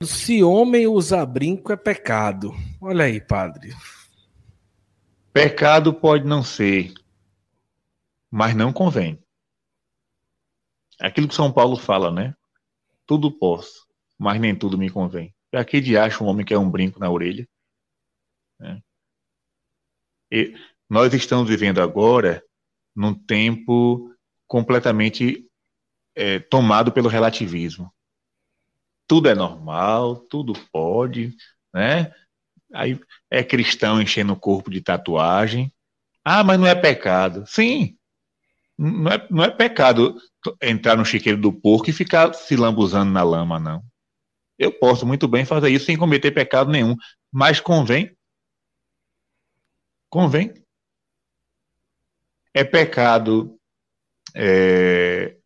Se homem usar brinco é pecado. Olha aí, padre. Pecado pode não ser, mas não convém. Aquilo que São Paulo fala, né? Tudo posso, mas nem tudo me convém. Para que de acha um homem que é um brinco na orelha? Né? E nós estamos vivendo agora num tempo completamente é, tomado pelo relativismo tudo é normal, tudo pode, né? Aí é cristão enchendo o corpo de tatuagem. Ah, mas não é pecado. Sim, não é, não é pecado entrar no chiqueiro do porco e ficar se lambuzando na lama, não. Eu posso muito bem fazer isso sem cometer pecado nenhum, mas convém? Convém? É pecado é,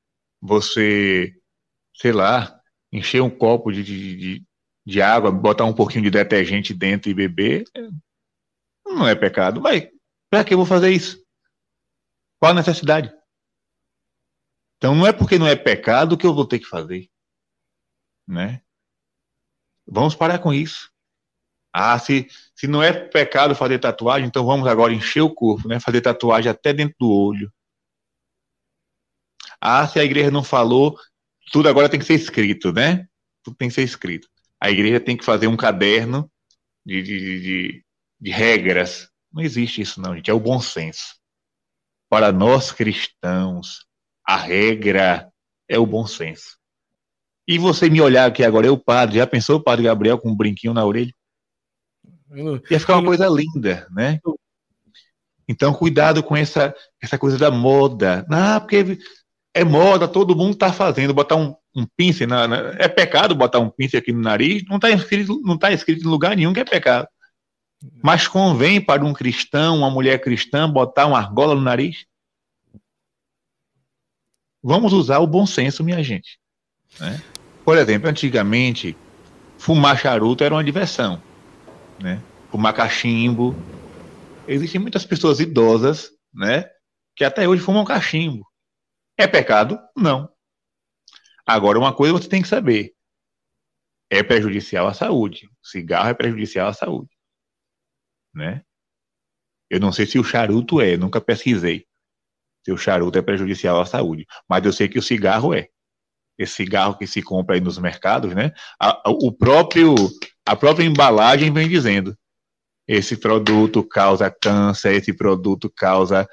você, sei lá, encher um copo de, de, de, de água, botar um pouquinho de detergente dentro e beber, é, não é pecado. Mas para que eu vou fazer isso? Qual a necessidade? Então não é porque não é pecado que eu vou ter que fazer, né? Vamos parar com isso. Ah, se, se não é pecado fazer tatuagem, então vamos agora encher o corpo, né? Fazer tatuagem até dentro do olho. Ah, se a igreja não falou, tudo agora tem que ser escrito, né? Tudo tem que ser escrito. A igreja tem que fazer um caderno de, de, de, de regras. Não existe isso, não, gente. É o bom senso. Para nós cristãos, a regra é o bom senso. E você me olhar aqui agora, eu, padre, já pensou o padre Gabriel com um brinquinho na orelha? Ia ficar uma coisa linda, né? Então, cuidado com essa, essa coisa da moda. Ah, porque é moda, todo mundo está fazendo, botar um, um pince na, na, É pecado botar um pince aqui no nariz, não está escrito, não tá escrito em lugar nenhum que é pecado. Mas convém para um cristão, uma mulher cristã, botar uma argola no nariz? Vamos usar o bom senso, minha gente. Né? Por exemplo, antigamente, fumar charuto era uma diversão. Né? Fumar cachimbo. Existem muitas pessoas idosas né, que até hoje fumam cachimbo. É pecado? Não. Agora, uma coisa você tem que saber: é prejudicial à saúde. Cigarro é prejudicial à saúde. Né? Eu não sei se o charuto é, nunca pesquisei se o charuto é prejudicial à saúde, mas eu sei que o cigarro é. Esse cigarro que se compra aí nos mercados, né? A, a, o próprio, a própria embalagem vem dizendo esse produto causa câncer, esse produto causa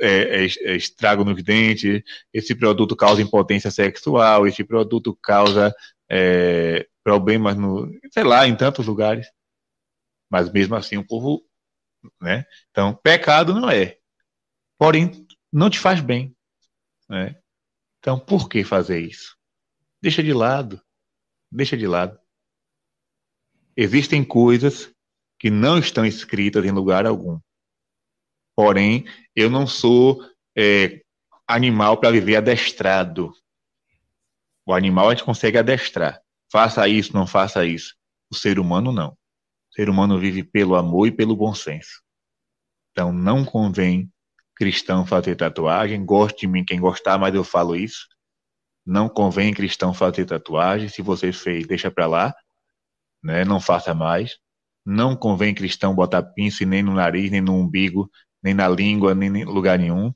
é, é, é, estrago nos dentes, esse produto causa impotência sexual, esse produto causa é, problemas no, sei lá, em tantos lugares. Mas mesmo assim o povo, né? Então, pecado não é. Porém, não te faz bem, né? Então, por que fazer isso? Deixa de lado. Deixa de lado. Existem coisas que não estão escritas em lugar algum. Porém, eu não sou é, animal para viver adestrado. O animal a gente consegue adestrar. Faça isso, não faça isso. O ser humano não. O ser humano vive pelo amor e pelo bom senso. Então não convém cristão fazer tatuagem. Goste de mim quem gostar, mas eu falo isso. Não convém cristão fazer tatuagem. Se você fez, deixa para lá, né? Não faça mais. Não convém cristão botar pince nem no nariz, nem no umbigo, nem na língua, nem em lugar nenhum.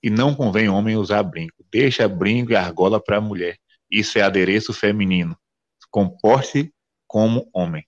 E não convém homem usar brinco. Deixa brinco e argola para a mulher. Isso é adereço feminino. Comporte como homem.